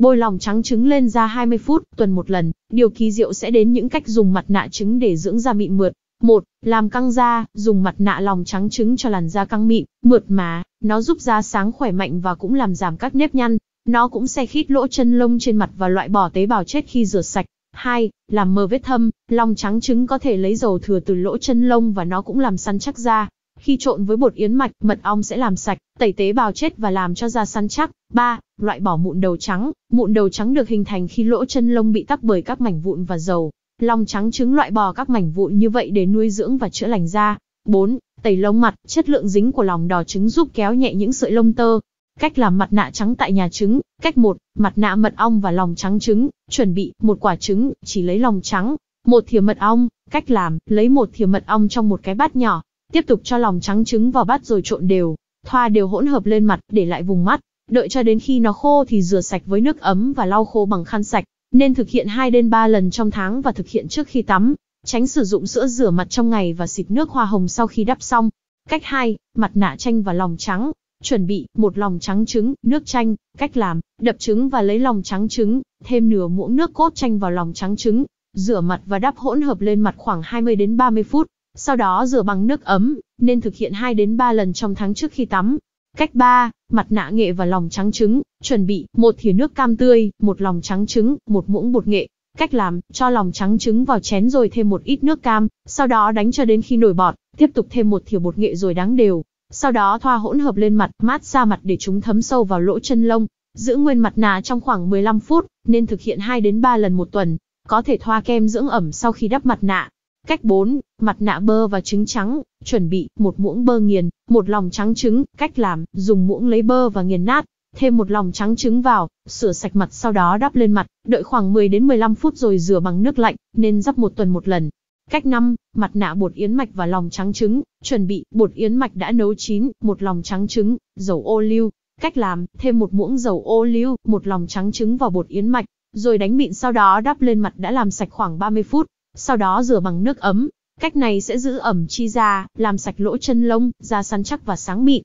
Bôi lòng trắng trứng lên da 20 phút, tuần một lần, điều kỳ diệu sẽ đến những cách dùng mặt nạ trứng để dưỡng da mịn mượt. 1. Làm căng da, dùng mặt nạ lòng trắng trứng cho làn da căng mịn, mượt mà, nó giúp da sáng khỏe mạnh và cũng làm giảm các nếp nhăn. Nó cũng sẽ khít lỗ chân lông trên mặt và loại bỏ tế bào chết khi rửa sạch. 2. Làm mờ vết thâm, lòng trắng trứng có thể lấy dầu thừa từ lỗ chân lông và nó cũng làm săn chắc da. Khi trộn với bột yến mạch, mật ong sẽ làm sạch, tẩy tế bào chết và làm cho da săn chắc. 3. Loại bỏ mụn đầu trắng. Mụn đầu trắng được hình thành khi lỗ chân lông bị tắc bởi các mảnh vụn và dầu. Lòng trắng trứng loại bỏ các mảnh vụn như vậy để nuôi dưỡng và chữa lành da. 4. Tẩy lông mặt, chất lượng dính của lòng đỏ trứng giúp kéo nhẹ những sợi lông tơ. Cách làm mặt nạ trắng tại nhà trứng. Cách 1. Mặt nạ mật ong và lòng trắng trứng. Chuẩn bị một quả trứng, chỉ lấy lòng trắng, một thìa mật ong. Cách làm, lấy một thìa mật ong trong một cái bát nhỏ, tiếp tục cho lòng trắng trứng vào bát rồi trộn đều, thoa đều hỗn hợp lên mặt để lại vùng mắt, đợi cho đến khi nó khô thì rửa sạch với nước ấm và lau khô bằng khăn sạch, nên thực hiện 2 đến 3 lần trong tháng và thực hiện trước khi tắm, tránh sử dụng sữa rửa mặt trong ngày và xịt nước hoa hồng sau khi đắp xong. Cách 2, mặt nạ chanh và lòng trắng. Chuẩn bị một lòng trắng trứng, nước chanh, cách làm, đập trứng và lấy lòng trắng trứng, thêm nửa muỗng nước cốt chanh vào lòng trắng trứng, rửa mặt và đắp hỗn hợp lên mặt khoảng 20 đến 30 phút sau đó rửa bằng nước ấm, nên thực hiện 2 đến 3 lần trong tháng trước khi tắm. Cách 3, mặt nạ nghệ và lòng trắng trứng, chuẩn bị một thìa nước cam tươi, một lòng trắng trứng, một muỗng bột nghệ. Cách làm, cho lòng trắng trứng vào chén rồi thêm một ít nước cam, sau đó đánh cho đến khi nổi bọt, tiếp tục thêm một thìa bột nghệ rồi đắng đều. Sau đó thoa hỗn hợp lên mặt, mát xa mặt để chúng thấm sâu vào lỗ chân lông. Giữ nguyên mặt nạ trong khoảng 15 phút, nên thực hiện 2 đến 3 lần một tuần. Có thể thoa kem dưỡng ẩm sau khi đắp mặt nạ. Cách 4, mặt nạ bơ và trứng trắng, chuẩn bị một muỗng bơ nghiền, một lòng trắng trứng, cách làm, dùng muỗng lấy bơ và nghiền nát, thêm một lòng trắng trứng vào, sửa sạch mặt sau đó đắp lên mặt, đợi khoảng 10 đến 15 phút rồi rửa bằng nước lạnh, nên dắp một tuần một lần. Cách 5, mặt nạ bột yến mạch và lòng trắng trứng, chuẩn bị bột yến mạch đã nấu chín, một lòng trắng trứng, dầu ô liu. Cách làm, thêm một muỗng dầu ô liu, một lòng trắng trứng vào bột yến mạch, rồi đánh mịn sau đó đắp lên mặt đã làm sạch khoảng 30 phút sau đó rửa bằng nước ấm. Cách này sẽ giữ ẩm chi da, làm sạch lỗ chân lông, da săn chắc và sáng mịn.